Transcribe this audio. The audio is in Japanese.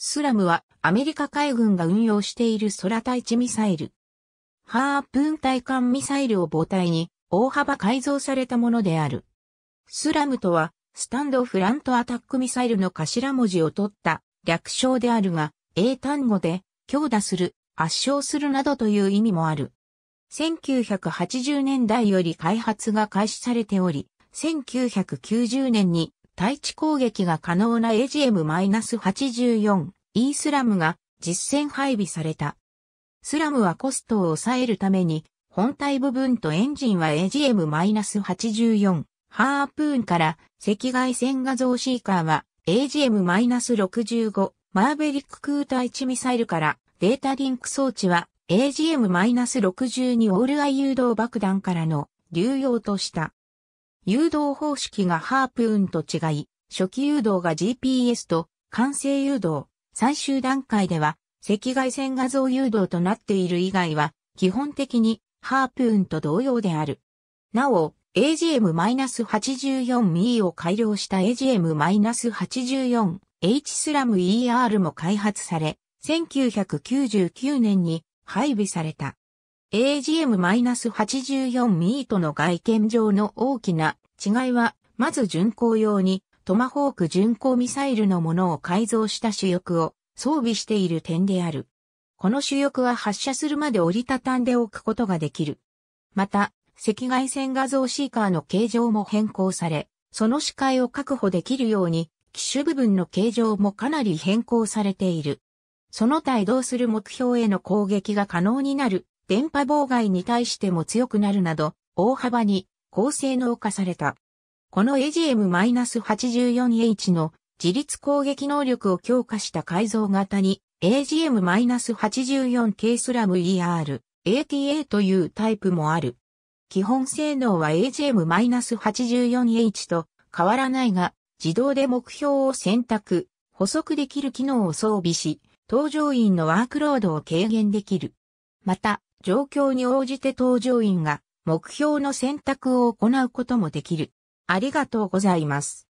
スラムはアメリカ海軍が運用している空対地ミサイル。ハープーン対艦ミサイルを母体に大幅改造されたものである。スラムとは、スタンドフラントアタックミサイルの頭文字を取った略称であるが、英単語で強打する、圧勝するなどという意味もある。1980年代より開発が開始されており、1990年に対地攻撃が可能な AGM-84 E スラムが実戦配備された。スラムはコストを抑えるために、本体部分とエンジンは AGM-84 ハープーンから赤外線画像シーカーは AGM-65 マーベリック空対地ミサイルからデータリンク装置は AGM-62 オールアイ誘導爆弾からの流用とした。誘導方式がハープーンと違い、初期誘導が GPS と完成誘導、最終段階では赤外線画像誘導となっている以外は、基本的にハープーンと同様である。なお、AGM-84E を改良した AGM-84H スラム ER も開発され、1999年に配備された。AGM-84 ミートの外見上の大きな違いは、まず巡航用にトマホーク巡航ミサイルのものを改造した主翼を装備している点である。この主翼は発射するまで折りたたんでおくことができる。また、赤外線画像シーカーの形状も変更され、その視界を確保できるように、機種部分の形状もかなり変更されている。その他移動する目標への攻撃が可能になる電波妨害に対しても強くなるなど、大幅に高性能化された。この AGM-84H の自立攻撃能力を強化した改造型に AGM-84K スラム ER、ATA というタイプもある。基本性能は AGM-84H と変わらないが、自動で目標を選択、補足できる機能を装備し、搭乗員のワークロードを軽減できる。また、状況に応じて搭乗員が目標の選択を行うこともできる。ありがとうございます。